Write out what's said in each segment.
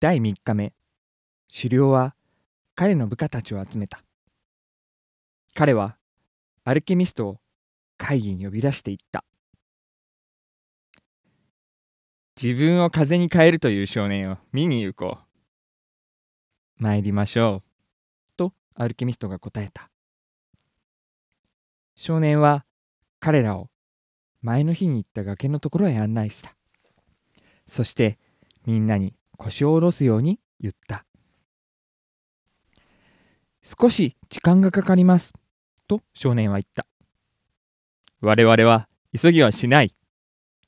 第3日目狩猟は彼の部下たちを集めた彼はアルケミストを会議に呼び出していった自分を風に変えるという少年を見に行こう参りましょうとアルケミストが答えた少年は彼らを前の日に行った崖のところへ案内したそしてみんなに腰を下ろすように言った。少し時間がかかります。と少年は言った。我々は急ぎはしない。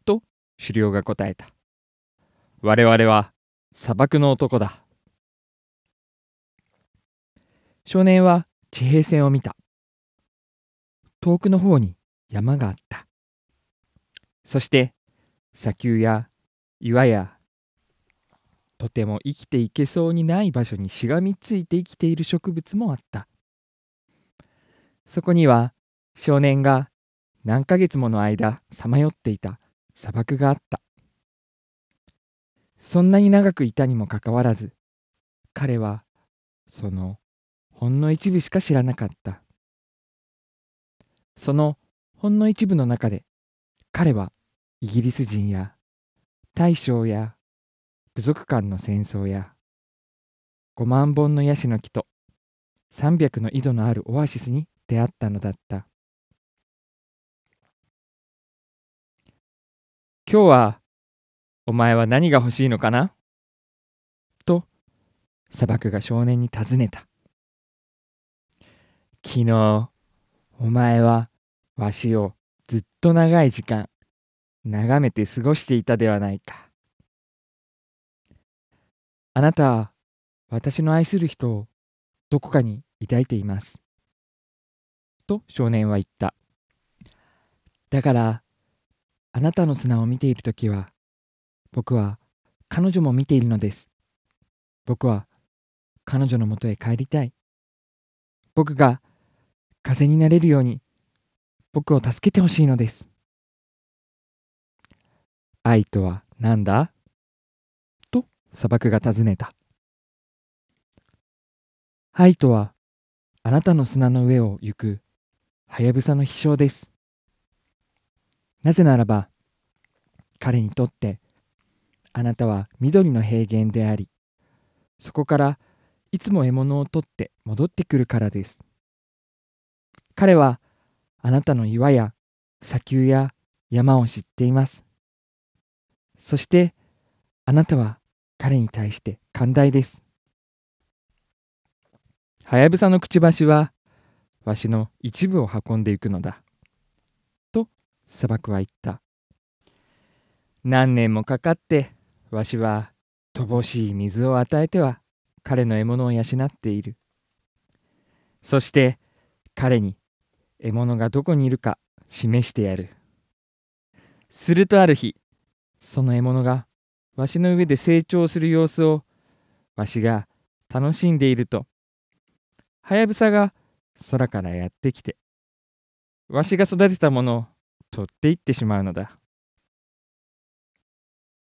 と狩猟が答えた。我々は砂漠の男だ。少年は地平線を見た。遠くの方に山があった。そして砂丘や岩やとても生きていけそうにない場所にしがみついて生きている植物もあったそこには少年が何ヶ月もの間さまよっていた砂漠があったそんなに長くいたにもかかわらず彼はそのほんの一部しか知らなかったそのほんの一部の中で彼はイギリス人や大将や部族間の戦争や5万本のヤシの木と300の井戸のあるオアシスに出会ったのだった今日はお前は何が欲しいのかなと砂漠が少年に尋ねた昨日お前はわしをずっと長い時間眺めて過ごしていたではないか。あなた、は私の愛する人をどこかに抱いています。と少年は言った。だから、あなたの砂を見ているときは、僕は彼女も見ているのです。僕は彼女のもとへ帰りたい。僕が風になれるように、僕を助けてほしいのです。愛とは何だ砂漠が尋ねた。はいとは、あなたの砂の上を行く、はやぶさの飛翔です。なぜならば、彼にとって、あなたは緑の平原であり、そこからいつも獲物を取って戻ってくるからです。彼は、あなたの岩や砂丘や山を知っています。そして、あなたは彼に対して寛大です。はやぶさのくちばしは、わしの一部を運んでいくのだ。と砂漠は言った。何年もかかって、わしは乏しい水を与えては彼の獲物を養っている。そして彼に獲物がどこにいるか示してやる。するとある日、その獲物がわしの上で成長する様子をわしが楽しんでいるとはやぶさが空からやってきてわしが育てたものを取っていってしまうのだ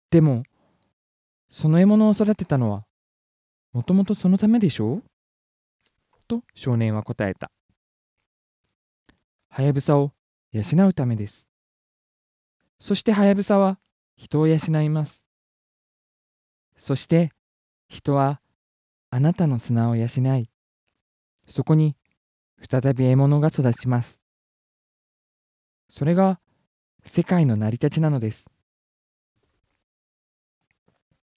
でもその獲物を育てたのはもともとそのためでしょうと少年は答えたはやぶさを養うためですそしてはやぶさは人を養いますそして人はあなたの砂を養い、そこに再び獲物が育ちます。それが世界の成り立ちなのです。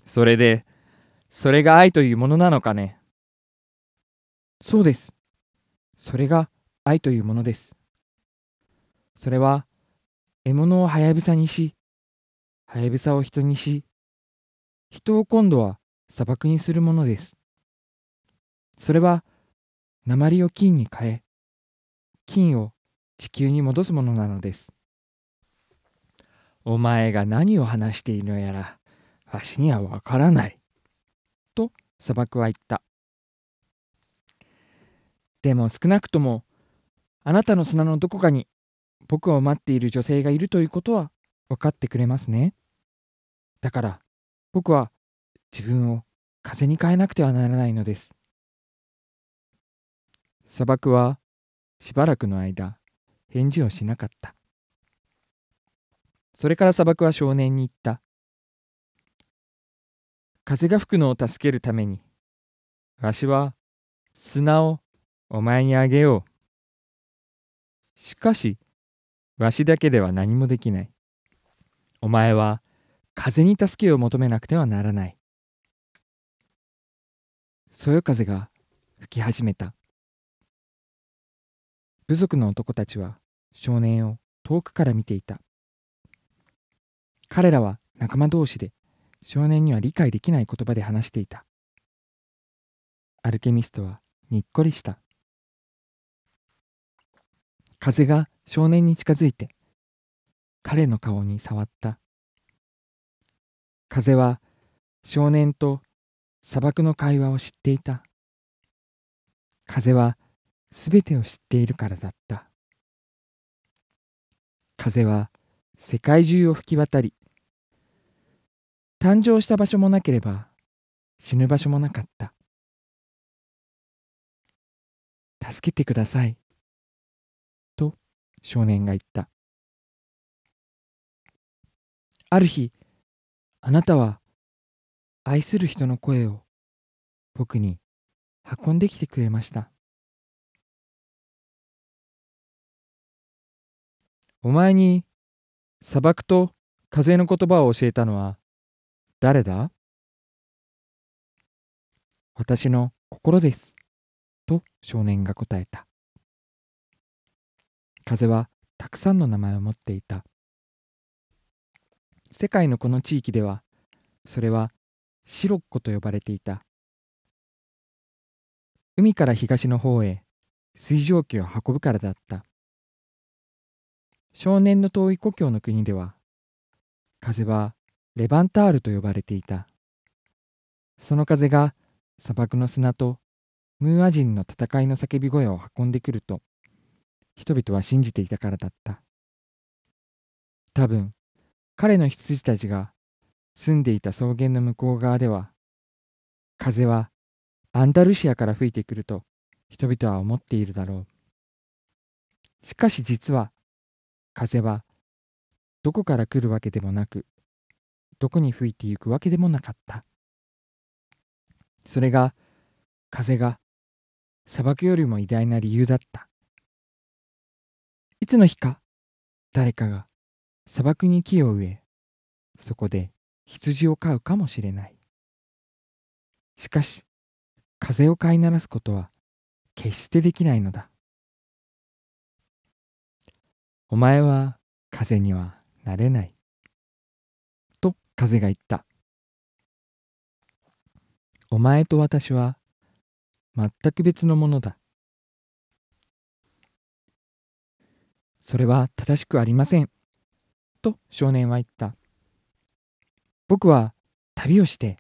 それで、それが愛というものなのかね。そうです。それが愛というものです。それは獲物をはやぶさにし、はやぶさを人にし、人を今度は砂漠にするものです。それは鉛を金に変え金を地球に戻すものなのです。お前が何を話しているのやらわしにはわからない。と砂漠は言った。でも少なくともあなたの砂のどこかに僕を待っている女性がいるということは分かってくれますね。だから僕は自分を風に変えなくてはならないのです。砂漠はしばらくの間返事をしなかった。それから砂漠は少年に言った。風が吹くのを助けるために、わしは砂をお前にあげよう。しかし、わしだけでは何もできない。お前は風に助けを求めなくてはならないそよ風が吹き始めた部族の男たちは少年を遠くから見ていた彼らは仲間同士で少年には理解できない言葉で話していたアルケミストはにっこりした風が少年に近づいて彼の顔に触った風は少年と砂漠の会話を知っていた。風はすべてを知っているからだった。風は世界中を吹き渡り、誕生した場所もなければ死ぬ場所もなかった。助けてください。と少年が言った。ある日、あなたは愛する人の声を僕に運んできてくれました。お前に砂漠と風の言葉を教えたのは誰だ私の心です。と少年が答えた。風はたくさんの名前を持っていた。世界のこの地域ではそれはシロッコと呼ばれていた海から東の方へ水蒸気を運ぶからだった少年の遠い故郷の国では風はレバンタールと呼ばれていたその風が砂漠の砂とムーア人の戦いの叫び声を運んでくると人々は信じていたからだった多分彼の羊たちが住んでいた草原の向こう側では風はアンダルシアから吹いてくると人々は思っているだろうしかし実は風はどこから来るわけでもなくどこに吹いていくわけでもなかったそれが風が砂漠よりも偉大な理由だったいつの日か誰かが砂漠に木を植えそこで羊を飼うかもしれないしかし風を飼いならすことは決してできないのだお前は風にはなれないと風が言ったお前と私は全く別のものだそれは正しくありませんと少年は言った。僕は旅をして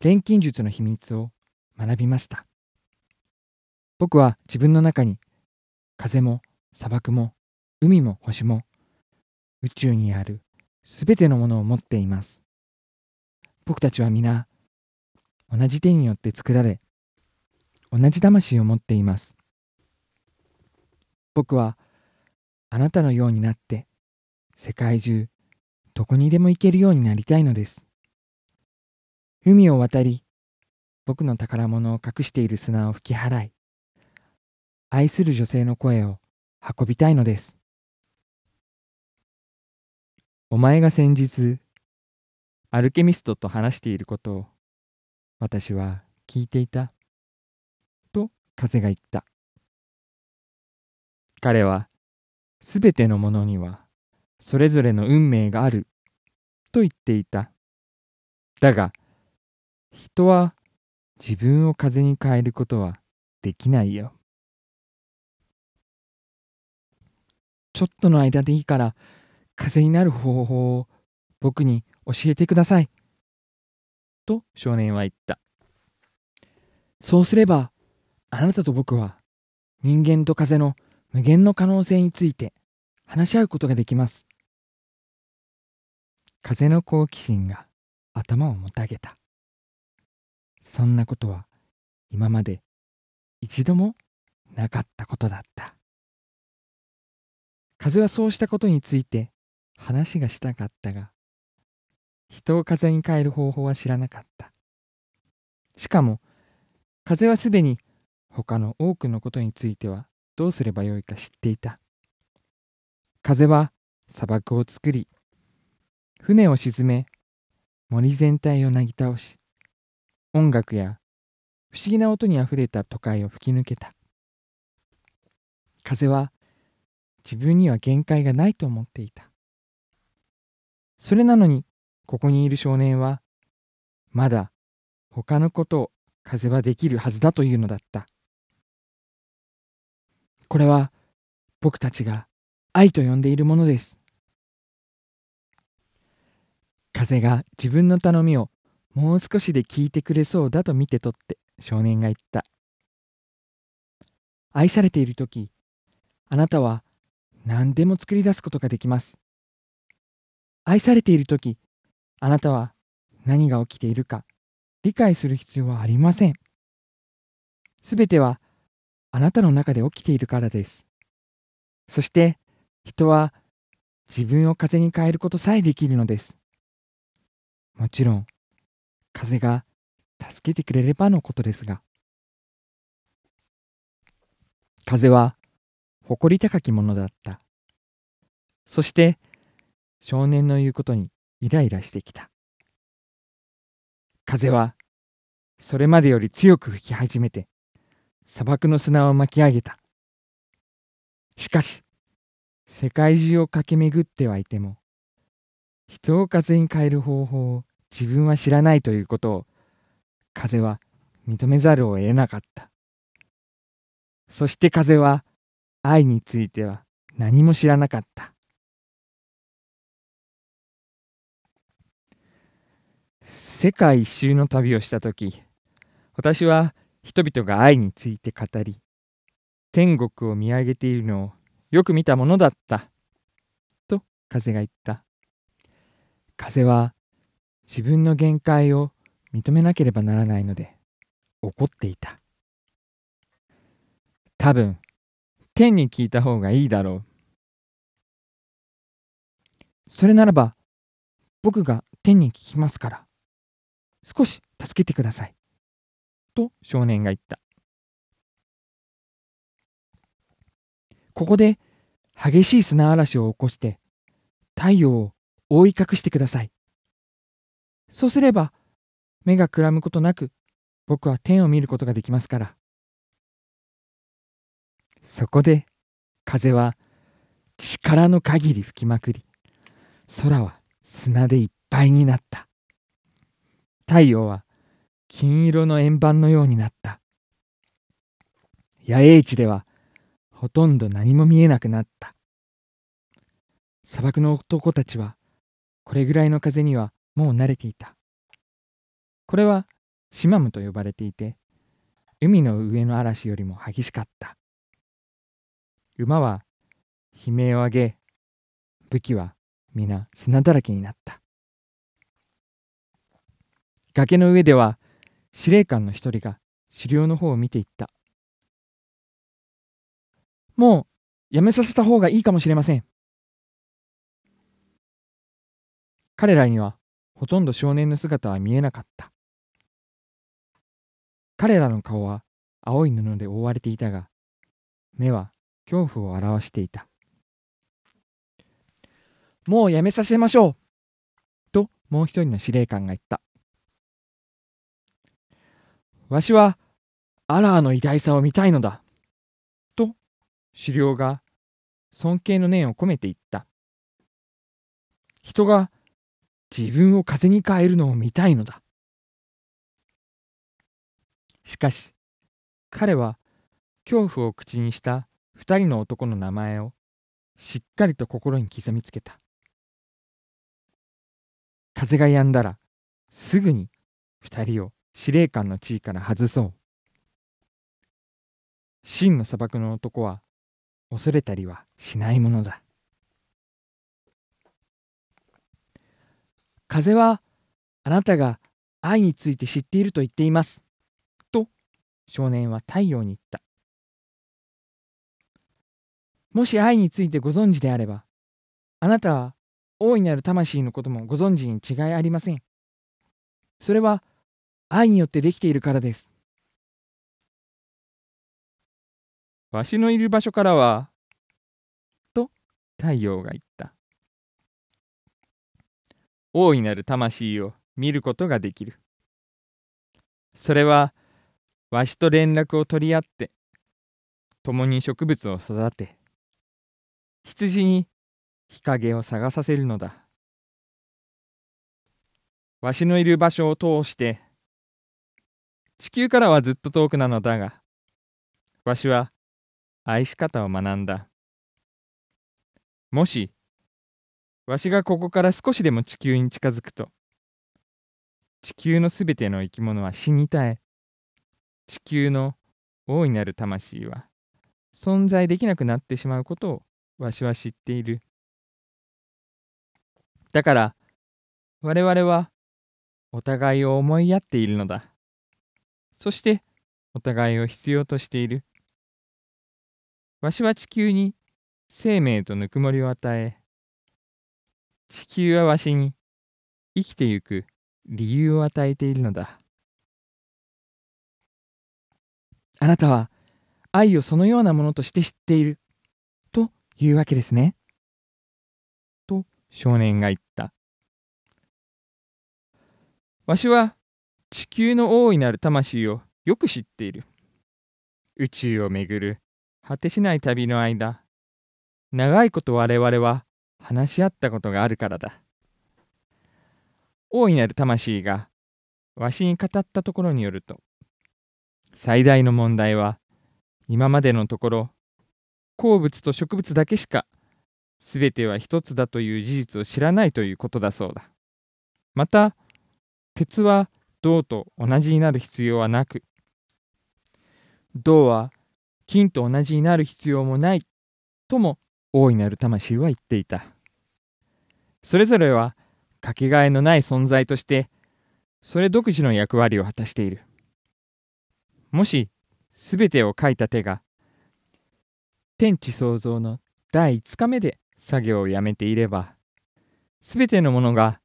錬金術の秘密を学びました。僕は自分の中に風も砂漠も海も星も宇宙にあるすべてのものを持っています。僕たちは皆同じ手によって作られ同じ魂を持っています。僕はあなたのようになって世界中どこにでも行けるようになりたいのです海を渡り僕の宝物を隠している砂を吹き払い愛する女性の声を運びたいのですお前が先日アルケミストと話していることを私は聞いていたと風が言った彼はすべてのものにはそれぞれの運命があると言っていただが人は自分を風に変えることはできないよちょっとの間でいいから風になる方法を僕に教えてください。と少年は言った。そうすればあなたと僕は人間と風の無限の可能性について話し合うことができます。風の好奇心が頭をもたげたそんなことは今まで一度もなかったことだった風はそうしたことについて話がしたかったが人を風に変える方法は知らなかったしかも風はすでに他の多くのことについてはどうすればよいか知っていた風は砂漠を作り船を沈め森全体をなぎ倒し音楽や不思議な音にあふれた都会を吹き抜けた風は自分には限界がないと思っていたそれなのにここにいる少年はまだ他のことを風はできるはずだというのだったこれは僕たちが愛と呼んでいるものです風が自分の頼みをもう少しで聞いてくれそうだと見て取って少年が言った愛されている時あなたは何でも作り出すことができます愛されている時あなたは何が起きているか理解する必要はありませんすべてはあなたの中で起きているからですそして人は自分を風に変えることさえできるのですもちろん風が助けてくれればのことですが風は誇り高きものだったそして少年の言うことにイライラしてきた風はそれまでより強く吹き始めて砂漠の砂を巻き上げたしかし世界中を駆け巡ってはいても人を風に変える方法を自分は知らないということを風は認めざるを得なかったそして風は愛については何も知らなかった世界一周の旅をした時私は人々が愛について語り天国を見上げているのをよく見たものだったと風が言った風は自分の限界を認めなければならないので怒っていた多分天に聞いた方がいいだろうそれならば僕が天に聞きますから少し助けてくださいと少年が言ったここで激しい砂嵐を起こして太陽を覆い隠してください。そうすれば、目がくらむことなく、僕は天を見ることができますから。そこで、風は力の限り吹きまくり、空は砂でいっぱいになった。太陽は金色の円盤のようになった。野営地ではほとんど何も見えなくなった。砂漠の男たちはこれぐらいの風にはもう慣れていた。これはシマムと呼ばれていて、海の上の嵐よりも激しかった。馬は悲鳴を上げ、武器は皆砂だらけになった。崖の上では司令官の一人が狩猟の方を見ていった。もうやめさせた方がいいかもしれません。彼らにはほとんど少年の姿は見えなかった彼らの顔は青い布で覆われていたが目は恐怖を表していたもうやめさせましょうともう一人の司令官が言ったわしはアラーの偉大さを見たいのだと狩猟が尊敬の念を込めて言った人が自分を風に変えるのを見たいのだ。しかし、彼は恐怖を口にした2人の男の名前をしっかりと心に刻みつけた。風が止んだらすぐに2人を司令官の地位から外そう。真の砂漠の男は恐れたりはしないものだ。風はあなたが愛について知っていると言っています。と少年は太陽に言った。もし愛についてご存知であれば、あなたは大いなる魂のこともご存知に違いありません。それは愛によってできているからです。わしのいる場所からは、と太陽が言った。大いなる魂を見ることができるそれはわしと連絡を取り合って共に植物を育て羊に日陰を探させるのだわしのいる場所を通して地球からはずっと遠くなのだがわしは愛し方を学んだもしわしがここから少しでも地球に近づくと地球のすべての生き物は死に絶え地球の大いなる魂は存在できなくなってしまうことをわしは知っているだから我々はお互いを思いやっているのだそしてお互いを必要としているわしは地球に生命とぬくもりを与え地球はわしに生きてゆく理由を与えているのだ。あなたは愛をそのようなものとして知っているというわけですね。と少年が言った。わしは地球の大いなる魂をよく知っている。宇宙をめぐる果てしない旅の間、長いこと我々は話し合ったことがあるからだ大いなる魂がわしに語ったところによると最大の問題は今までのところ鉱物と植物だけしか全ては一つだという事実を知らないということだそうだまた鉄は銅と同じになる必要はなく銅は金と同じになる必要もないとも大いなる魂は言っていたそれぞれはかけがえのない存在としてそれ独自の役割を果たしているもし全てを書いた手が天地創造の第5日目で作業をやめていれば全てのものが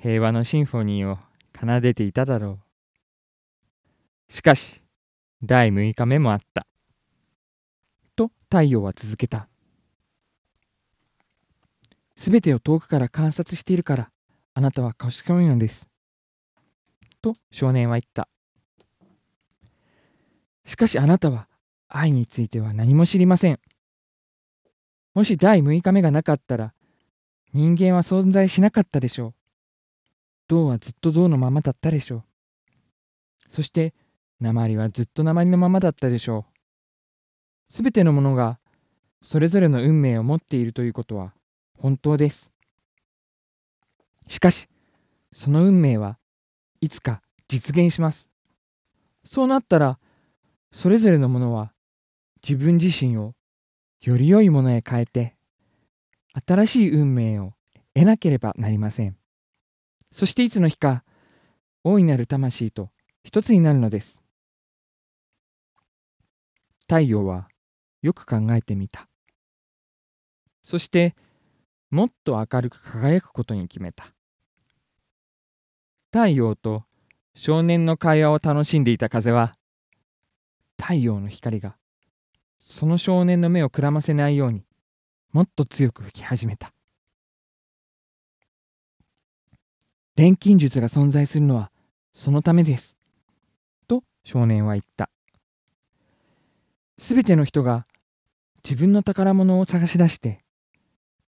平和のシンフォニーを奏でていただろうしかし第6日目もあったと太陽は続けた。すべてを遠くから観察しているから、あなたは賢いのです。と少年は言った。しかしあなたは愛については何も知りません。もし第6日目がなかったら、人間は存在しなかったでしょう。銅はずっと銅のままだったでしょう。そして、鉛はずっと鉛のままだったでしょう。すべてのものが、それぞれの運命を持っているということは、本当です。しかし、その運命はいつか実現します。そうなったら、それぞれのものは自分自身をより良いものへ変えて、新しい運命を得なければなりません。そしていつの日か、大いなる魂と一つになるのです。太陽はよく考えてみた。そしてもっと明るく輝くことに決めた太陽と少年の会話を楽しんでいた風は太陽の光がその少年の目をくらませないようにもっと強く吹き始めた錬金術が存在するのはそのためですと少年は言ったすべての人が自分の宝物を探し出して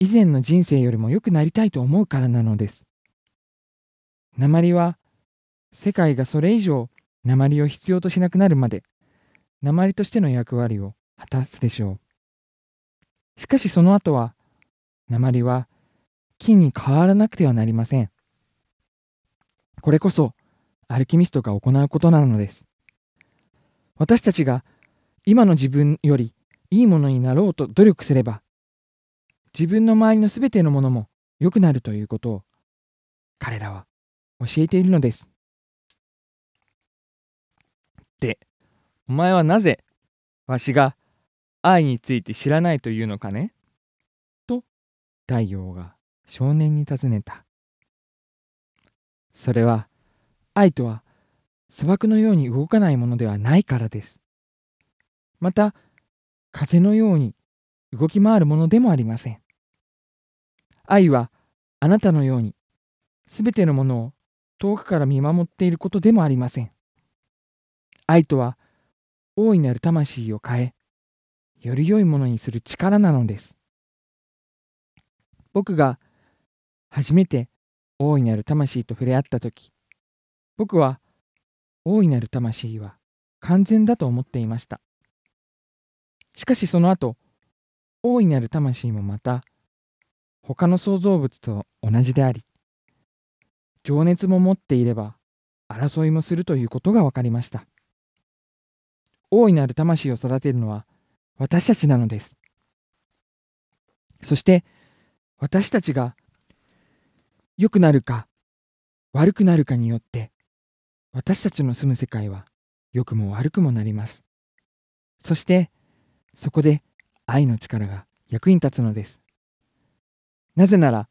以前の人生よりも良くなりたいと思うからなのです。鉛は世界がそれ以上鉛を必要としなくなるまで鉛としての役割を果たすでしょう。しかしその後は鉛は金に変わらなくてはなりません。これこそアルキミストが行うことなのです。私たちが今の自分よりいいものになろうと努力すれば自分の周りのすべてのものも良くなるということを彼らは教えているのです。で、お前はなぜわしが愛について知らないというのかねと太陽が少年に尋ねた。それは愛とは砂漠のように動かないものではないからです。また風のように動き回るものでもありません。愛はあなたのようにすべてのものを遠くから見守っていることでもありません。愛とは大いなる魂を変え、より良いものにする力なのです。僕が初めて大いなる魂と触れ合った時、僕は大いなる魂は完全だと思っていました。しかしその後、大いなる魂もまた他の創造物と同じであり情熱も持っていれば争いもするということが分かりました大いなる魂を育てるのは私たちなのですそして私たちが良くなるか悪くなるかによって私たちの住む世界は良くも悪くもなりますそしてそこで愛の力が役に立つのですなぜなら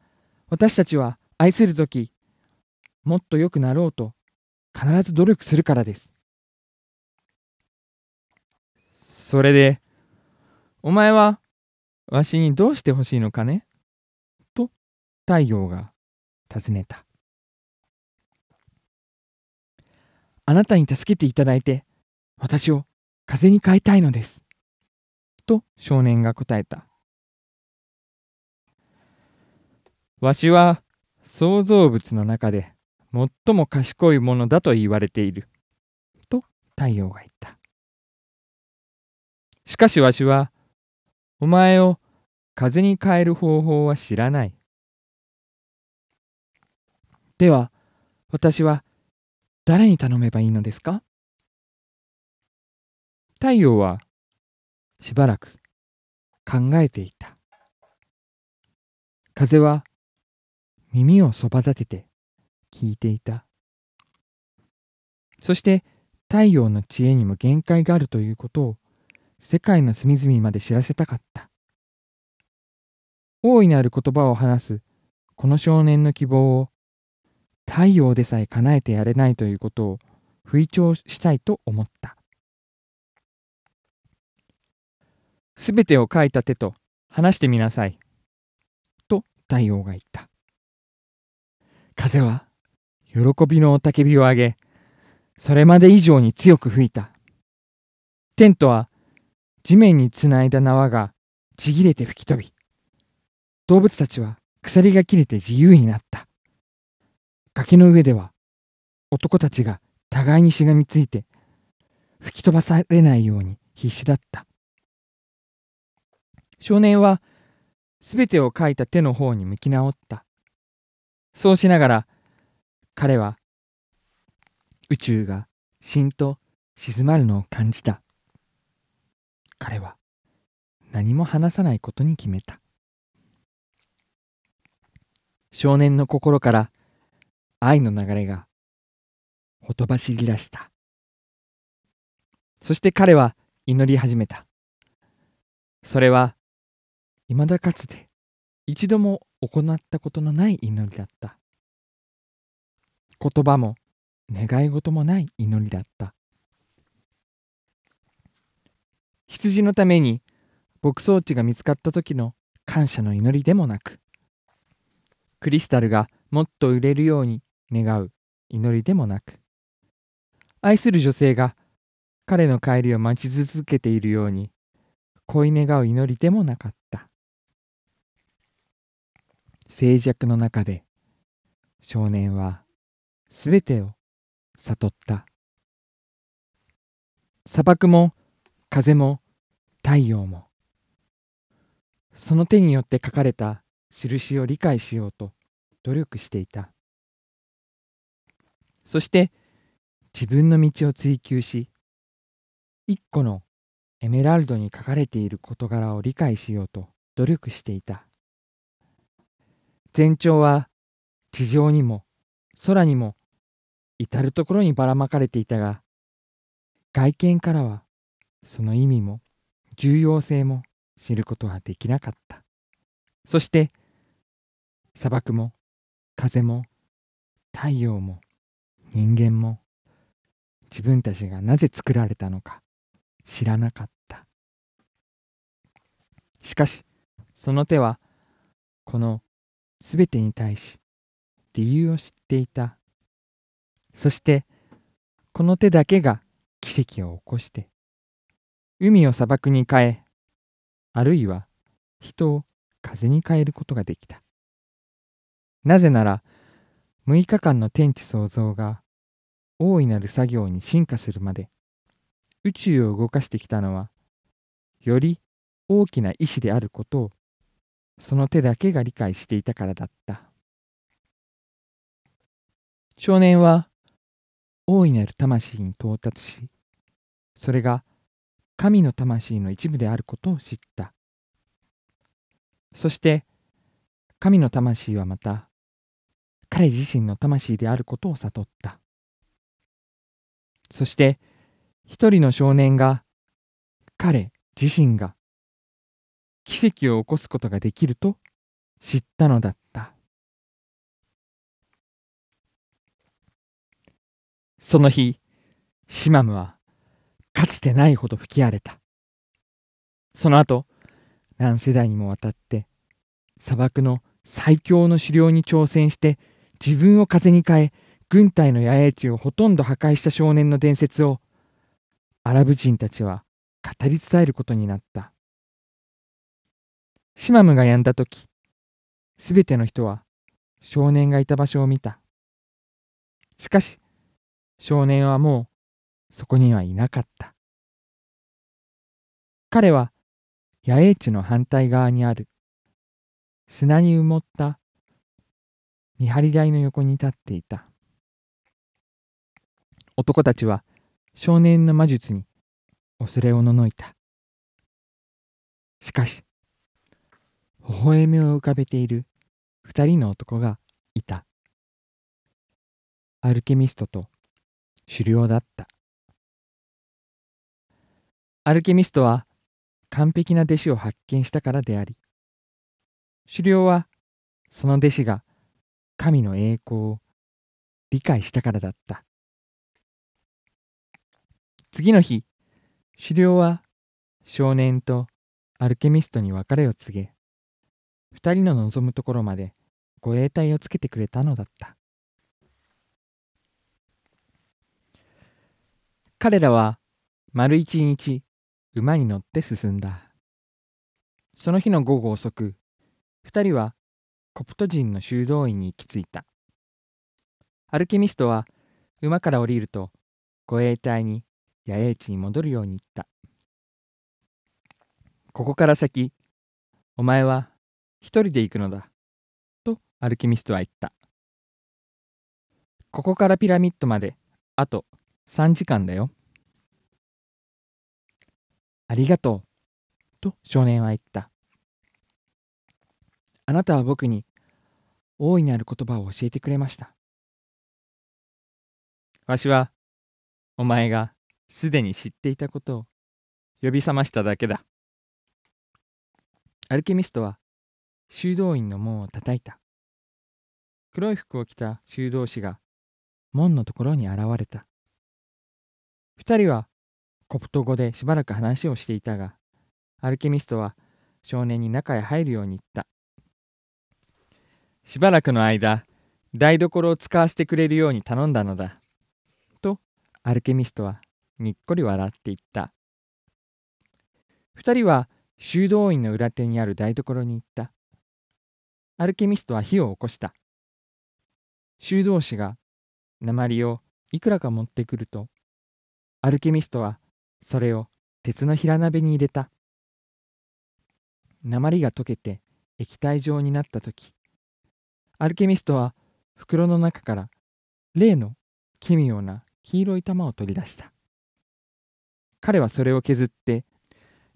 私たちは愛する時もっと良くなろうと必ず努力するからですそれでお前はわしにどうしてほしいのかねと太陽が尋ねたあなたに助けていただいて私を風に変えたいのですと少年が答えたわしは創造物の中で最も賢いものだと言われている。と太陽が言った。しかしわしは、お前を風に変える方法は知らない。では、私は誰に頼めばいいのですか太陽はしばらく考えていた。風は耳をそば立てて聞いていたそして太陽の知恵にも限界があるということを世界の隅々まで知らせたかった大いなる言葉を話すこの少年の希望を太陽でさえ叶えてやれないということを吹聴したいと思ったすべてを書いた手と話してみなさいと太陽が言った風は、喜びの雄たけびを上げ、それまで以上に強く吹いた。テントは、地面につないだ縄がちぎれて吹き飛び、動物たちは鎖が切れて自由になった。崖の上では、男たちが互いにしがみついて、吹き飛ばされないように必死だった。少年は、すべてを書いた手の方に向き直った。そうしながら彼は宇宙がしんと静まるのを感じた彼は何も話さないことに決めた少年の心から愛の流れがほとばしり出したそして彼は祈り始めたそれはいまだかつて一度も行ったことのない祈りだった言葉も願い事もない祈りだった羊のために牧草地が見つかった時の感謝の祈りでもなくクリスタルがもっと売れるように願う祈りでもなく愛する女性が彼の帰りを待ち続けているように恋願う祈りでもなかった静寂の中で少年はすべてを悟った砂漠も風も太陽もその手によって書かれた印を理解しようと努力していたそして自分の道を追求し一個のエメラルドに書かれている事柄を理解しようと努力していた全長は地上にも空にも至る所にばらまかれていたが外見からはその意味も重要性も知ることはできなかったそして砂漠も風も太陽も人間も自分たちがなぜ作られたのか知らなかったしかしその手はこのすべてに対し理由を知っていたそしてこの手だけが奇跡を起こして海を砂漠に変えあるいは人を風に変えることができたなぜなら6日間の天地創造が大いなる作業に進化するまで宇宙を動かしてきたのはより大きな意志であることをその手だけが理解していたからだった少年は大いなる魂に到達しそれが神の魂の一部であることを知ったそして神の魂はまた彼自身の魂であることを悟ったそして一人の少年が彼自身が奇跡を起こすことができると知ったのだったその日シマムはかつてないほど吹き荒れたその後何世代にもわたって砂漠の最強の狩猟に挑戦して自分を風に変え軍隊の野営地をほとんど破壊した少年の伝説をアラブ人たちは語り伝えることになったシマムが止んだ時すべての人は少年がいた場所を見たしかし少年はもうそこにはいなかった彼は野営地の反対側にある砂に埋もった見張り台の横に立っていた男たちは少年の魔術に恐れおののいたしかし微笑みを浮かべている二人の男がいた。アルケミストと狩猟だった。アルケミストは完璧な弟子を発見したからであり、狩猟はその弟子が神の栄光を理解したからだった。次の日、狩猟は少年とアルケミストに別れを告げ、二人の望むところまで護衛隊をつけてくれたのだった彼らは丸一日馬に乗って進んだその日の午後遅く2人はコプト人の修道院に行き着いたアルケミストは馬から降りると護衛隊に野営地に戻るように言ったここから先お前は一人で行くのだ。とアルケミストは言った。ここからピラミッドまであと3時間だよ。ありがとう。と少年は言った。あなたは僕に大いなる言葉を教えてくれました。わしはお前がすでに知っていたことを呼び覚ましただけだ。アルケミストは修道院の門を叩いた。黒い服を着た修道士が門のところに現れた。二人はコプト語でしばらく話をしていたが、アルケミストは少年に中へ入るように言った。しばらくの間、台所を使わせてくれるように頼んだのだ。と、アルケミストはにっこり笑って言った。二人は修道院の裏手にある台所に行った。アルケミストは火を起こした。修道士が鉛をいくらか持ってくると、アルケミストはそれを鉄の平鍋に入れた。鉛が溶けて液体状になった時、アルケミストは袋の中から例の奇妙な黄色い玉を取り出した。彼はそれを削って、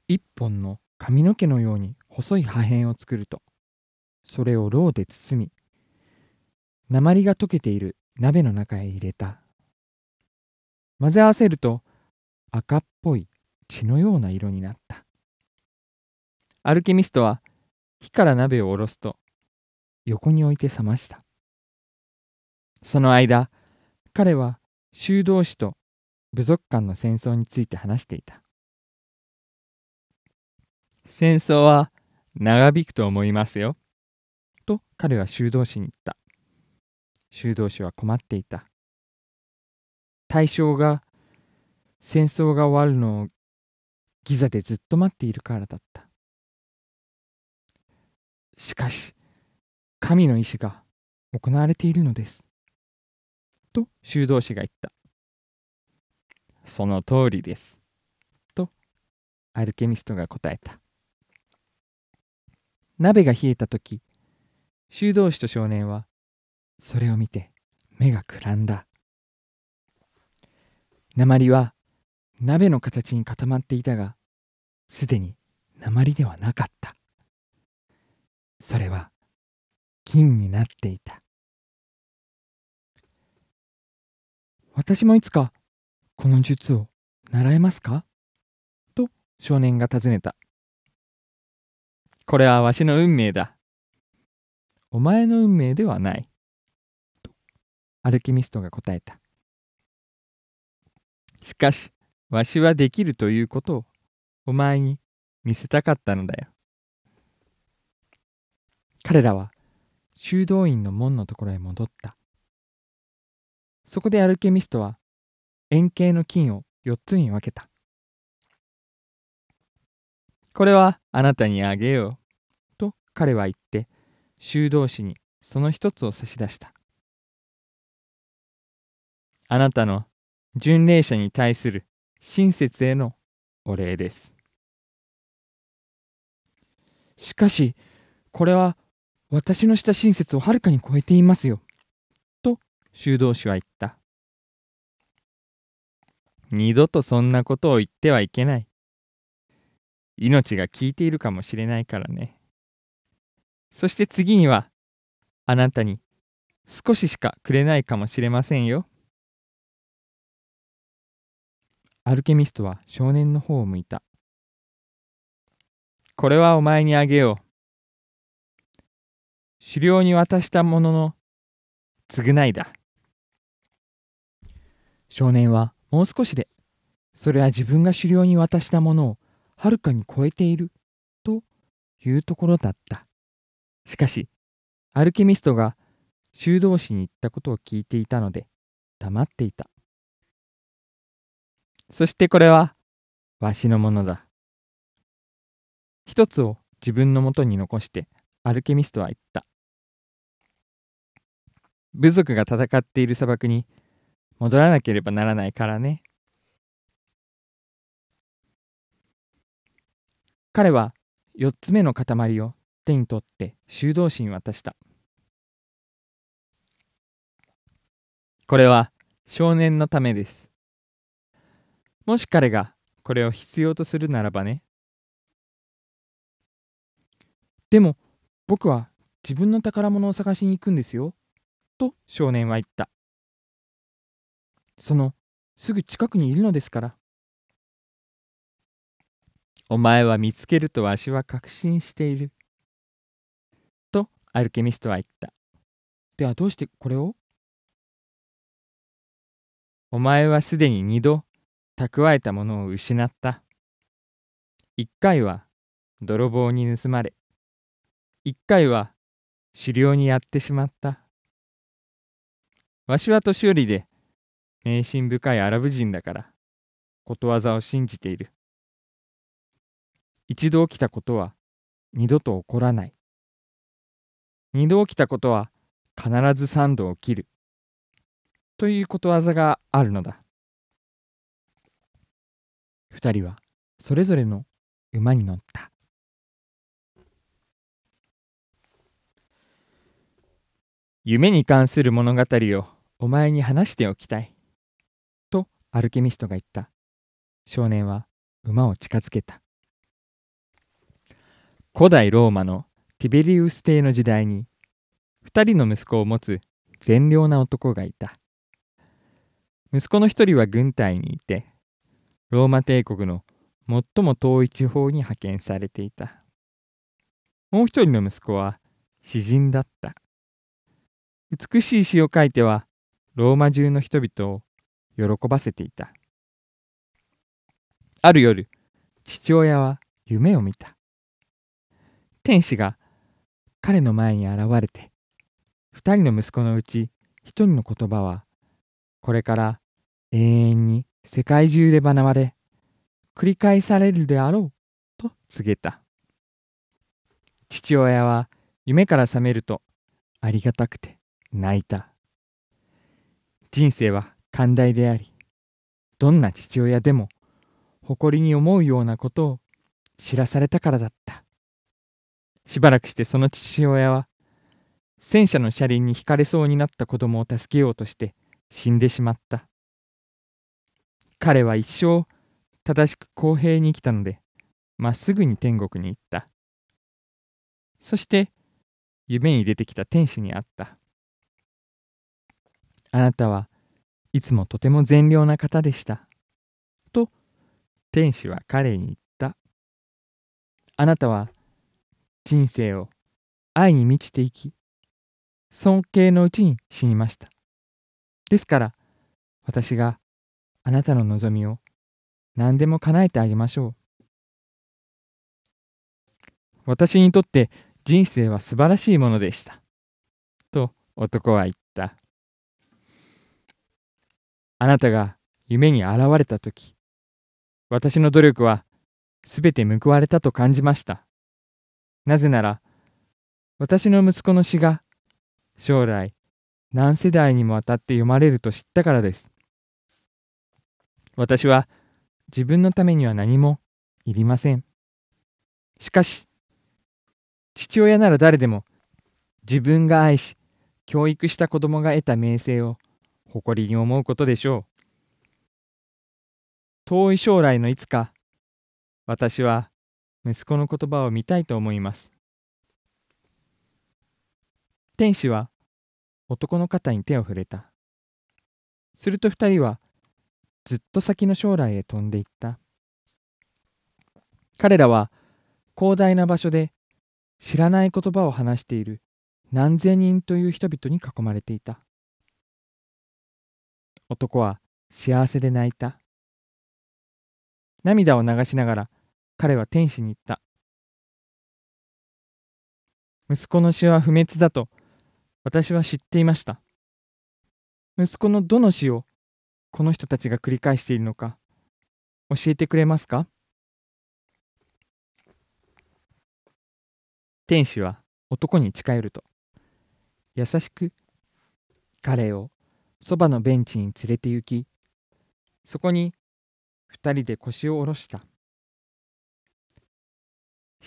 一本の髪の毛のように細い破片を作ると、それをろうで包み鉛が溶けている鍋の中へ入れた混ぜ合わせると赤っぽい血のような色になったアルケミストは火から鍋を下ろすと横に置いて冷ましたその間彼は修道士と部族間の戦争について話していた戦争は長引くと思いますよ彼は修道士に言った。修道士は困っていた。大将が戦争が終わるのをギザでずっと待っているからだった。しかし、神の意志が行われているのです。と修道士が言った。その通りです。とアルケミストが答えた。鍋が冷えた時修道士と少年はそれを見て目がくらんだ鉛は鍋の形に固まっていたがすでに鉛ではなかったそれは金になっていた私もいつかこの術を習えますかと少年が尋ねたこれはわしの運命だお前の運命ではない。と、アルキミストが答えた。しかし、わしはできるということを、お前に見せたかったのだよ。彼らは、修道院の門のところへ戻った。そこでアルケミストは、円形の金を4つに分けた。これはあなたにあげよう。と彼は言って、修道士にその一つを差し出したあなたの巡礼者に対する親切へのお礼ですしかしこれは私のした親切をはるかに超えていますよと修道士は言った二度とそんなことを言ってはいけない命が効いているかもしれないからねそして次には、あなたに少ししかくれないかもしれませんよ。アルケミストは少年の方を向いた。これはお前にあげよう。狩猟に渡したものの償いだ。少年はもう少しで、それは自分が狩猟に渡したものをはるかに超えているというところだった。しかし、アルケミストが修道士に行ったことを聞いていたので、黙っていた。そしてこれは、わしのものだ。一つを自分のもとに残して、アルケミストは言った。部族が戦っている砂漠に戻らなければならないからね。彼は4つ目の塊を手に取って修道士に渡したこれは少年のためですもし彼がこれを必要とするならばねでも僕は自分の宝物を探しに行くんですよと少年は言ったそのすぐ近くにいるのですからお前は見つけるとわしは確信しているアルケミストは言った。ではどうしてこれをお前はすでに二度蓄えたものを失った。一回は泥棒に盗まれ、一回は狩猟にやってしまった。わしは年寄りで迷信深いアラブ人だからことわざを信じている。一度起きたことは二度と起こらない。二度起きたことは必ず3度起きるということわざがあるのだ2人はそれぞれの馬に乗った夢に関する物語をお前に話しておきたいとアルケミストが言った少年は馬を近づけた古代ローマのティベリウス帝の時代に2人の息子を持つ善良な男がいた息子の1人は軍隊にいてローマ帝国の最も遠い地方に派遣されていたもう一人の息子は詩人だった美しい詩を書いてはローマ中の人々を喜ばせていたある夜父親は夢を見た天使が彼の前に現れて2人の息子のうち1人の言葉はこれから永遠に世界中で学ばれ繰り返されるであろうと告げた父親は夢から覚めるとありがたくて泣いた人生は寛大でありどんな父親でも誇りに思うようなことを知らされたからだったしばらくしてその父親は戦車の車輪にひかれそうになった子供を助けようとして死んでしまった彼は一生正しく公平に生きたのでまっすぐに天国に行ったそして夢に出てきた天使に会ったあなたはいつもとても善良な方でしたと天使は彼に言ったあなたは人生を愛に満ちていき尊敬のうちに死にましたですから私があなたの望みを何でも叶えてあげましょう私にとって人生は素晴らしいものでしたと男は言ったあなたが夢に現れた時私の努力はすべて報われたと感じましたなぜなら、私の息子の詩が将来何世代にもわたって読まれると知ったからです。私は自分のためには何もいりません。しかし、父親なら誰でも自分が愛し、教育した子供が得た名声を誇りに思うことでしょう。遠い将来のいつか、私は息子の言葉を見たいと思います天使は男の肩に手を触れたすると2人はずっと先の将来へ飛んでいった彼らは広大な場所で知らない言葉を話している何千人という人々に囲まれていた男は幸せで泣いた涙を流しながら彼は天使に言った。息子の死は不滅だと私は知っていました。息子のどの死をこの人たちが繰り返しているのか教えてくれますか天使は男に近寄ると優しく彼をそばのベンチに連れて行きそこに二人で腰を下ろした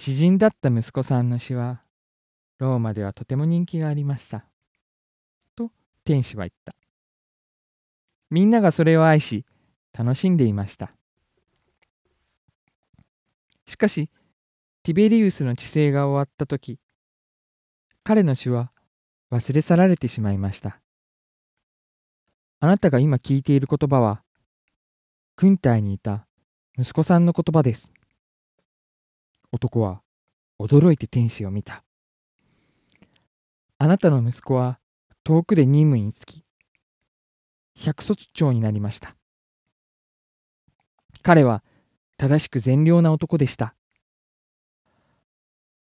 詩人だった息子さんの詩はローマではとても人気がありましたと天使は言ったみんながそれを愛し楽しんでいましたしかしティベリウスの治世が終わった時彼の詩は忘れ去られてしまいましたあなたが今聞いている言葉は軍隊にいた息子さんの言葉です男は驚いて天使を見た。あなたの息子は遠くで任務につき、百卒長になりました。彼は正しく善良な男でした。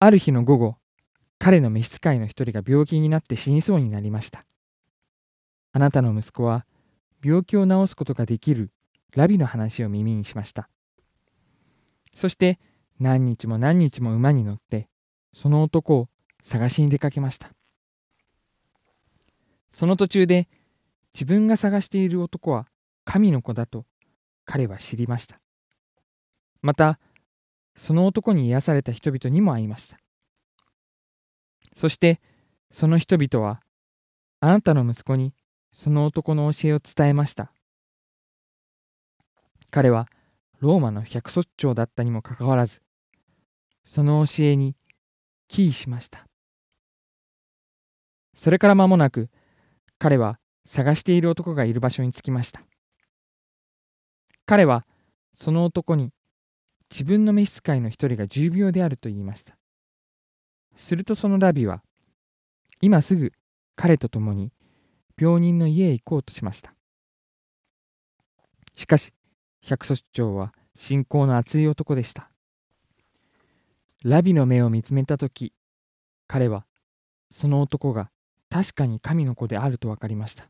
ある日の午後、彼の召使いの一人が病気になって死にそうになりました。あなたの息子は病気を治すことができるラビの話を耳にしました。そして何日も何日も馬に乗ってその男を探しに出かけましたその途中で自分が探している男は神の子だと彼は知りましたまたその男に癒された人々にも会いましたそしてその人々はあなたの息子にその男の教えを伝えました彼はローマの百卒長だったにもかかわらずその教えに帰意しましたそれから間もなく彼は探している男がいる場所に着きました彼はその男に自分の召使いの一人が重病であると言いましたするとそのラビは今すぐ彼と共に病人の家へ行こうとしましたしかし百卒長は信仰の熱い男でしたラビの目を見つめた時彼はその男が確かに神の子であると分かりました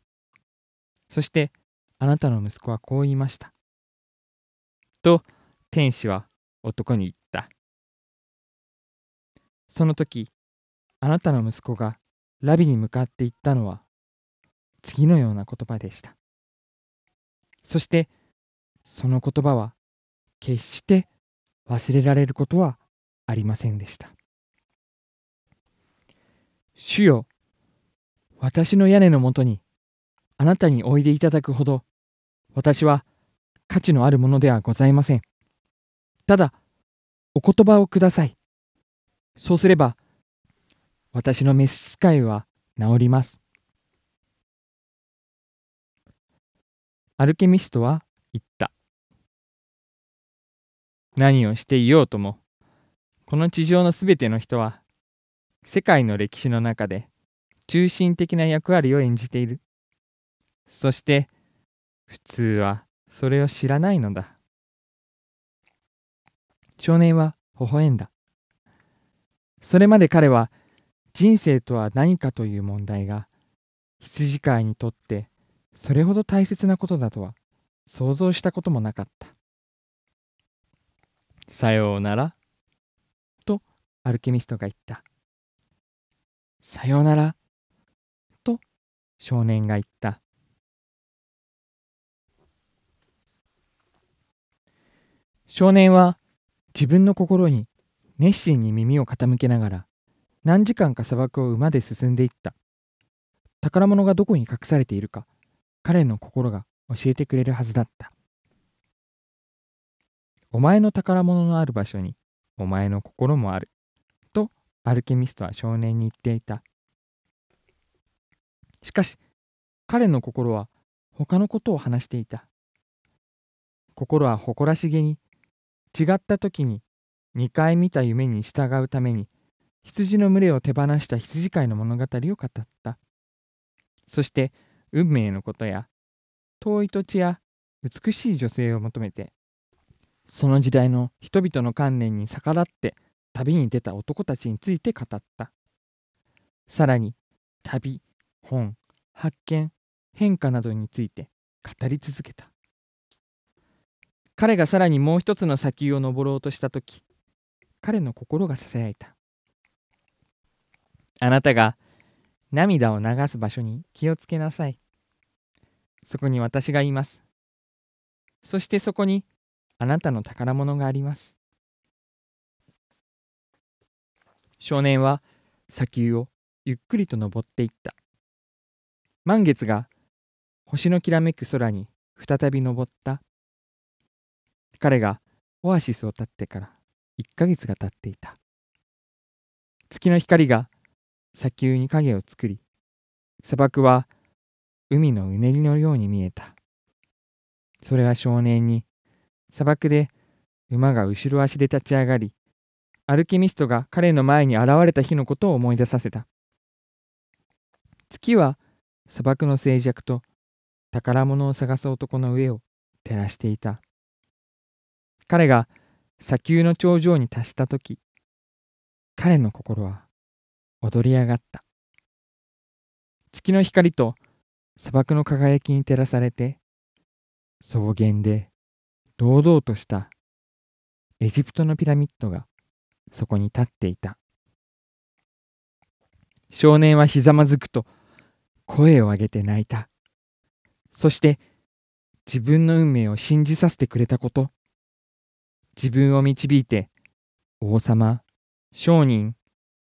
そしてあなたの息子はこう言いましたと天使は男に言ったその時あなたの息子がラビに向かって言ったのは次のような言葉でしたそしてその言葉は決して忘れられることはありませんでした。主よ、私の屋根のもとにあなたにおいでいただくほど私は価値のあるものではございません。ただ、お言葉をください。そうすれば、私の召使いは治ります。アルケミストは言った。何をしていようとも、この地上のすべての人は世界の歴史の中で中心的な役割を演じているそして普通はそれを知らないのだ少年は微笑んだそれまで彼は人生とは何かという問題が羊飼いにとってそれほど大切なことだとは想像したこともなかったさようならアルケミストが言った。さようなら。と少年が言った。少年は自分の心に熱心に耳を傾けながら何時間か砂漠を馬で進んでいった宝物がどこに隠されているか彼の心が教えてくれるはずだったお前の宝物のある場所にお前の心もあるアルケミストは少年に言っていた。しかし、彼の心は他のことを話していた。心は誇らしげに、違った時に2回見た夢に従うために、羊の群れを手放した羊飼いの物語を語った。そして、運命のことや、遠い土地や美しい女性を求めて、その時代の人々の観念に逆らって旅に出た男たちについて語ったさらに旅本発見変化などについて語り続けた彼がさらにもう一つの砂丘を登ろうとした時彼の心がささやいたあなたが涙を流す場所に気をつけなさいそこに私がいますそしてそこにあなたの宝物があります少年は砂丘をゆっくりと登っていった満月が星のきらめく空に再び登った彼がオアシスを立ってから1ヶ月が経っていた月の光が砂丘に影を作り砂漠は海のうねりのように見えたそれは少年に砂漠で馬が後ろ足で立ち上がりアルキミストが彼の前に現れた日のことを思い出させた。月は砂漠の静寂と宝物を探す男の上を照らしていた。彼が砂丘の頂上に達した時彼の心は踊り上がった月の光と砂漠の輝きに照らされて草原で堂々としたエジプトのピラミッドがそこに立っていた少年はひざまずくと声を上げて泣いたそして自分の運命を信じさせてくれたこと自分を導いて王様商人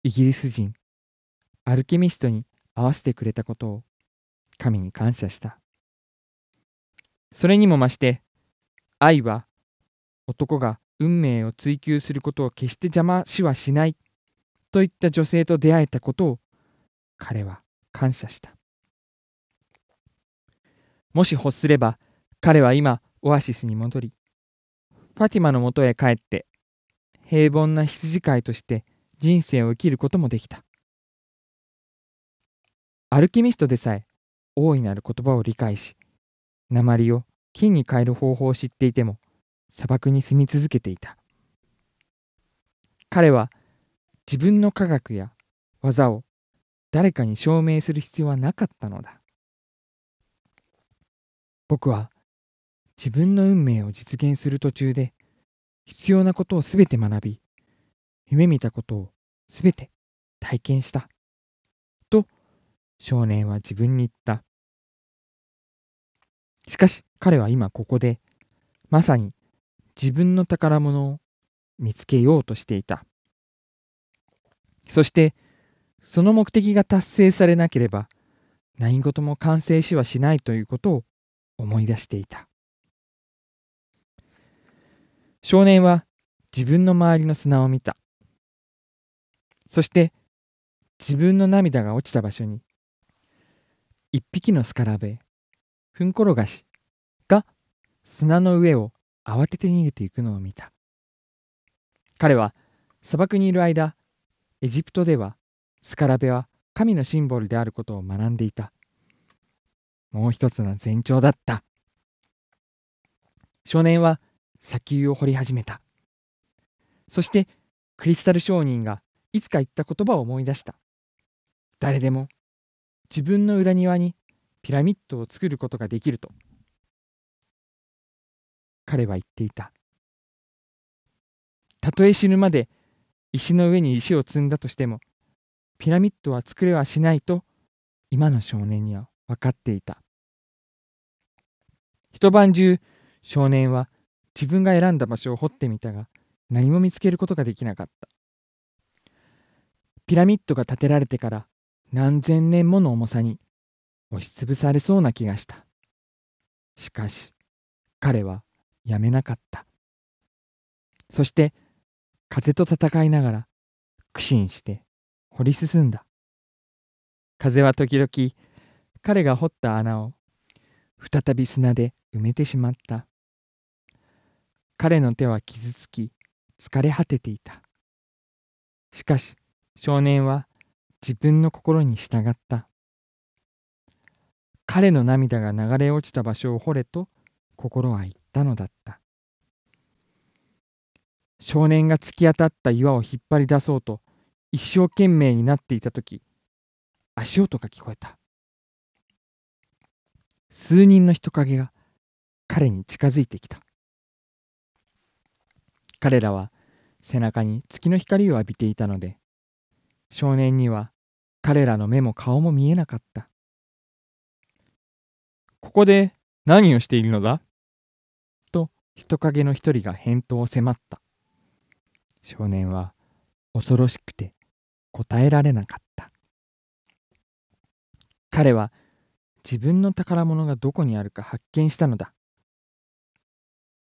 イギリス人アルケミストに会わせてくれたことを神に感謝したそれにも増して愛は男が運命を追求することを決して邪魔しはしないといった女性と出会えたことを彼は感謝したもし欲すれば彼は今オアシスに戻りファティマのもとへ帰って平凡な羊飼いとして人生を生きることもできたアルキミストでさえ大いなる言葉を理解し鉛を金に変える方法を知っていても砂漠に住み続けていた彼は自分の科学や技を誰かに証明する必要はなかったのだ僕は自分の運命を実現する途中で必要なことをすべて学び夢見たことをすべて体験したと少年は自分に言ったしかし彼は今ここでまさに自分の宝物を見つけようとしていたそしてその目的が達成されなければ何事も完成しはしないということを思い出していた少年は自分の周りの砂を見たそして自分の涙が落ちた場所に一匹のスカラベフンコロガシが砂の上を慌てて逃げていくのを見た彼は砂漠にいる間エジプトではスカラベは神のシンボルであることを学んでいたもう一つの前兆だった少年は砂丘を掘り始めたそしてクリスタル商人がいつか言った言葉を思い出した誰でも自分の裏庭にピラミッドを作ることができると。彼は言っていたたとえ死ぬまで石の上に石を積んだとしてもピラミッドは作れはしないと今の少年には分かっていた一晩中少年は自分が選んだ場所を掘ってみたが何も見つけることができなかったピラミッドが建てられてから何千年もの重さに押しつぶされそうな気がしたしかし彼はやめなかったそして風と戦いながら苦心して掘り進んだ風は時々彼が掘った穴を再び砂で埋めてしまった彼の手は傷つき疲れ果てていたしかし少年は自分の心に従った彼の涙が流れ落ちた場所を掘れと心は言ったのだった少年が突き当たった岩を引っ張り出そうと一生懸命になっていた時足音が聞こえた数人の人影が彼に近づいてきた彼らは背中に月の光を浴びていたので少年には彼らの目も顔も見えなかったここで何をしているのだ人影の一人が返答を迫った少年は恐ろしくて答えられなかった彼は自分の宝物がどこにあるか発見したのだ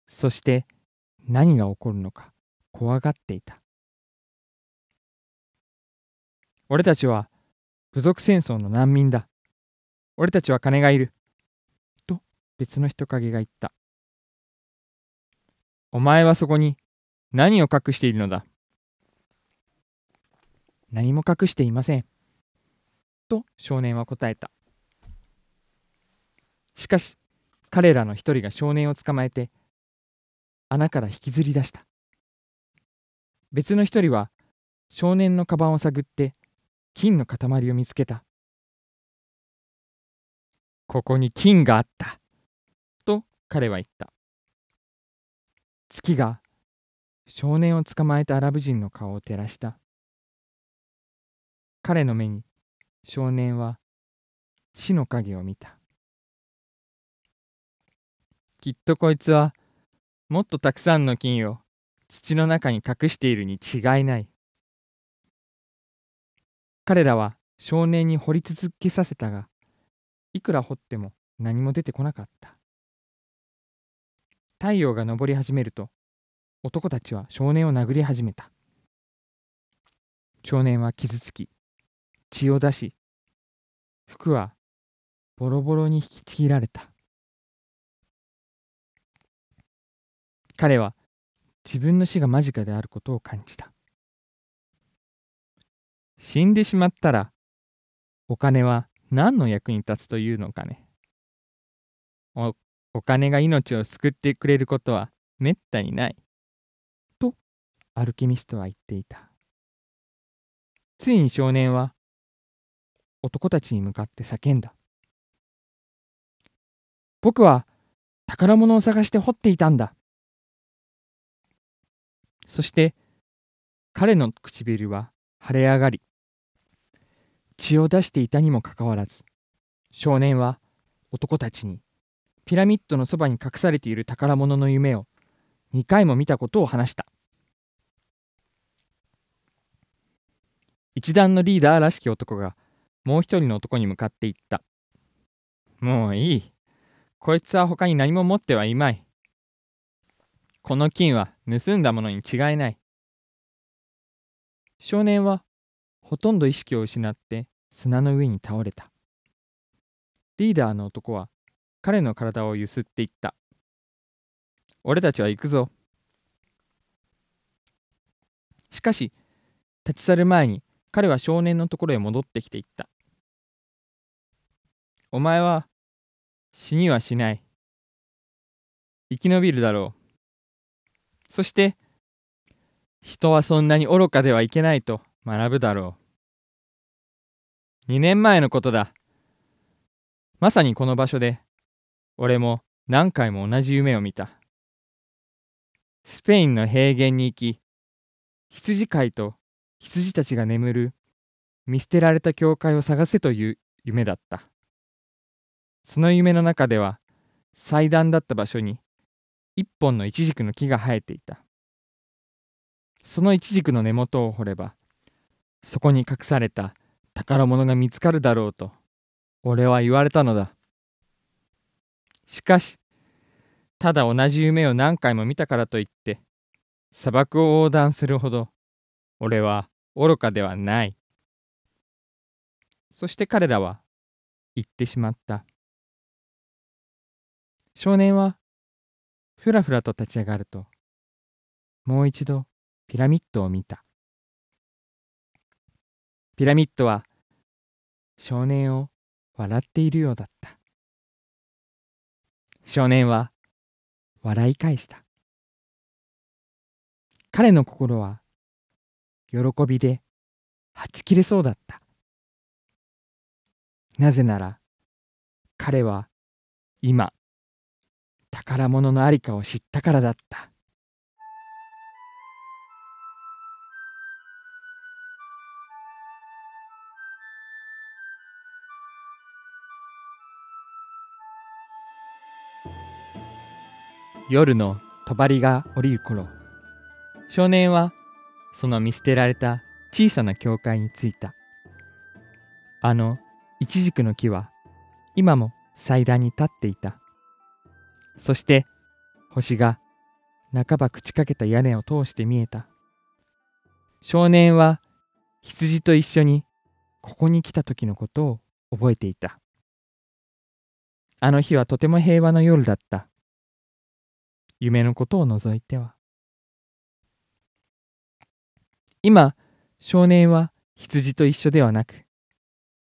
そして何が起こるのか怖がっていた俺たちは部族戦争の難民だ俺たちは金がいると別の人影が言ったお前はそこに何を隠しているのだ何も隠していません。と少年は答えた。しかし彼らの一人が少年を捕まえて穴から引きずり出した。別の一人は少年のカバンを探って金の塊を見つけた。ここに金があった。と彼は言った。月が少年を捕まえたアラブ人の顔を照らした彼の目に少年は死の影を見たきっとこいつはもっとたくさんの金を土の中に隠しているに違いない彼らは少年に掘り続けさせたがいくら掘っても何も出てこなかった太陽が昇り始めると男たちは少年を殴り始めた少年は傷つき血を出し服はボロボロに引きちぎられた彼は自分の死が間近であることを感じた死んでしまったらお金は何の役に立つというのかねおお金が命を救ってくれることはめったにない。と、アルキミストは言っていた。ついに少年は、男たちに向かって叫んだ。僕は宝物を探して掘っていたんだ。そして彼の唇は腫れ上がり、血を出していたにもかかわらず、少年は男たちにピラミッドのそばに隠されている宝物の夢を2回も見たことを話した一団のリーダーらしき男がもう一人の男に向かっていったもういいこいつは他に何も持ってはいまいこの金は盗んだものに違いない少年はほとんど意識を失って砂の上に倒れたリーダーの男は彼の体をゆすっていった。俺たちは行くぞ。しかし、立ち去る前に彼は少年のところへ戻ってきていった。お前は死にはしない。生き延びるだろう。そして、人はそんなに愚かではいけないと学ぶだろう。2年前のことだ。まさにこの場所で俺も何回も同じ夢を見た。スペインの平原に行き、羊飼いと羊たちが眠る見捨てられた教会を探せという夢だった。その夢の中では祭壇だった場所に一本のイチジクの木が生えていた。そのイチジクの根元を掘れば、そこに隠された宝物が見つかるだろうと、俺は言われたのだ。しかしただ同じ夢を何回も見たからといって砂漠を横断するほど俺は愚かではないそして彼らは言ってしまった少年はふらふらと立ち上がるともう一度ピラミッドを見たピラミッドは少年を笑っているようだった少年は笑い返した。彼の心は喜びではち切れそうだった。なぜなら彼は今宝物のありかを知ったからだった。夜の帳が降りる頃少年はその見捨てられた小さな教会に着いたあのイチジクの木は今も祭壇に立っていたそして星が半ば朽ちかけた屋根を通して見えた少年は羊と一緒にここに来た時のことを覚えていたあの日はとても平和な夜だった夢のことを除いては今少年は羊と一緒ではなく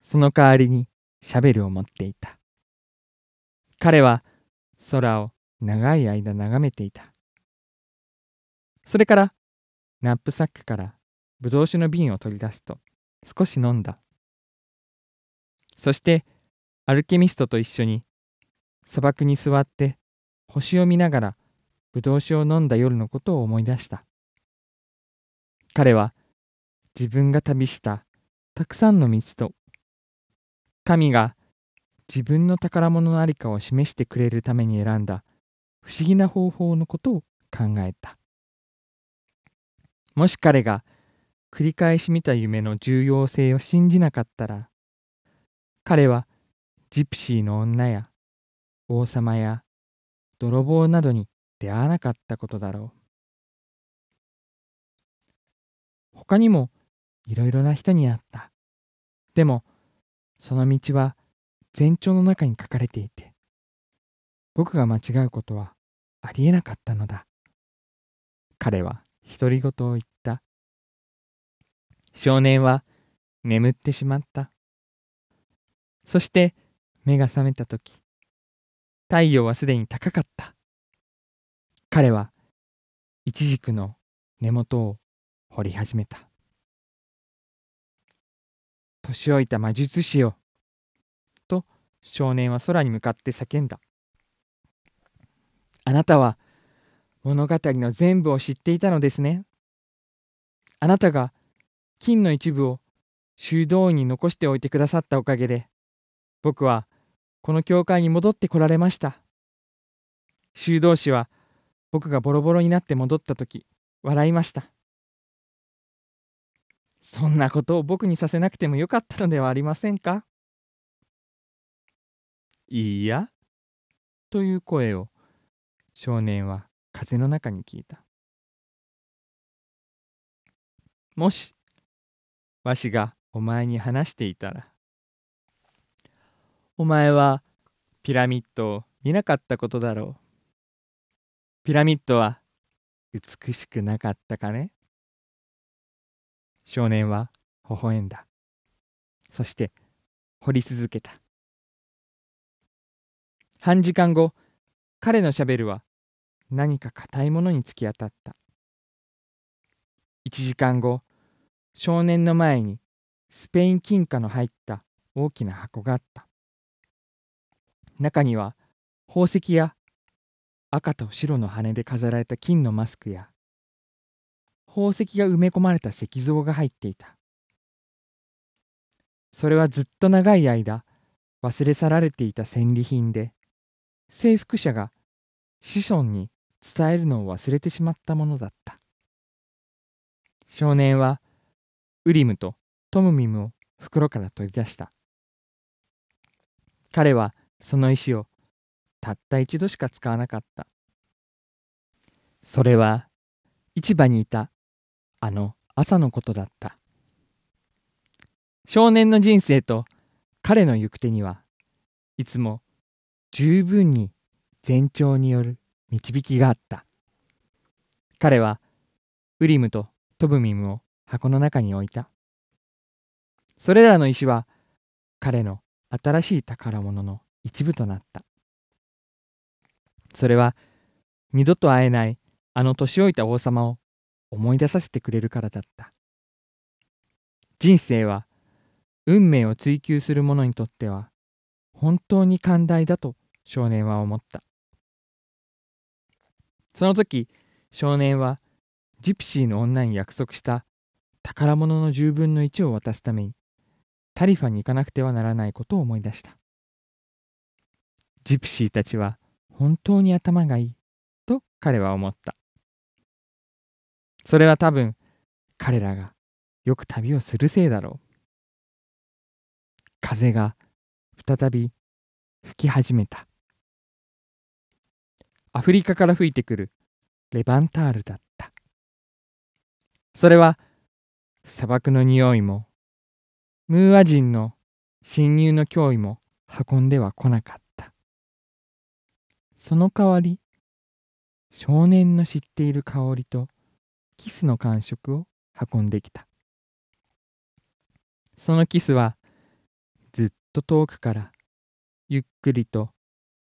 その代わりにシャベルを持っていた彼は空を長い間眺めていたそれからナップサックからぶどう酒の瓶を取り出すと少し飲んだそしてアルケミストと一緒に砂漠に座って星を見ながらぶどう酒を飲んだ夜のことを思い出した彼は自分が旅したたくさんの道と神が自分の宝物の在りかを示してくれるために選んだ不思議な方法のことを考えたもし彼が繰り返し見た夢の重要性を信じなかったら彼はジプシーの女や王様や泥棒などに出会わなかったことだろう他にもいろいろな人に会ったでもその道は前兆の中に書かれていて僕が間違うことはありえなかったのだ彼は独り言を言った少年は眠ってしまったそして目が覚めた時太陽はすでに高かった彼はイチジクの根元を掘り始めた年老いた魔術師よと少年は空に向かって叫んだあなたは物語の全部を知っていたのですねあなたが金の一部を修道院に残しておいてくださったおかげで僕はこの教会に戻ってこられました修道士は僕がボロボロになって戻った時笑いましたそんなことを僕にさせなくてもよかったのではありませんかいいやという声を少年は風の中に聞いたもしわしがお前に話していたらお前はピラミッドを見なかったことだろうピラミッドは美しくなかったかね少年は微笑んだ。そして掘り続けた。半時間後、彼のシャベルは何か硬いものに突き当たった。1時間後、少年の前にスペイン金貨の入った大きな箱があった。中には宝石や赤と白の羽で飾られた金のマスクや宝石が埋め込まれた石像が入っていたそれはずっと長い間忘れ去られていた戦利品で征服者が子孫に伝えるのを忘れてしまったものだった少年はウリムとトムミムを袋から取り出した彼はその石をたった一度しか使わなかったそれは市場にいたあの朝のことだった少年の人生と彼の行く手にはいつも十分に前兆による導きがあった彼はウリムとトブミムを箱の中に置いたそれらの石は彼の新しい宝物の一部となったそれは二度と会えないあの年老いた王様を思い出させてくれるからだった人生は運命を追求する者にとっては本当に寛大だと少年は思ったその時少年はジプシーの女に約束した宝物の10分の1を渡すためにタリファに行かなくてはならないことを思い出したジプシーたちは本当に頭がいいと彼は思ったそれは多分彼らがよく旅をするせいだろう風が再び吹き始めたアフリカから吹いてくるレバンタールだったそれは砂漠の匂いもムーア人の侵入の脅威も運んではこなかったその代わり少年の知っている香りとキスの感触を運んできたそのキスはずっと遠くからゆっくりと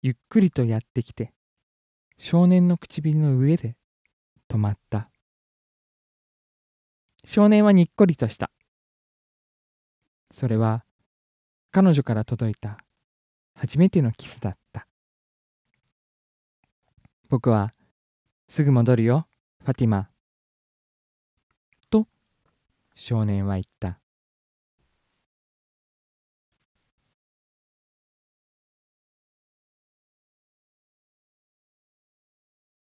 ゆっくりとやってきて少年の唇の上で止まった少年はにっこりとしたそれは彼女から届いた初めてのキスだった僕は、すぐ戻るよ、ファティマ。と、少年は言った。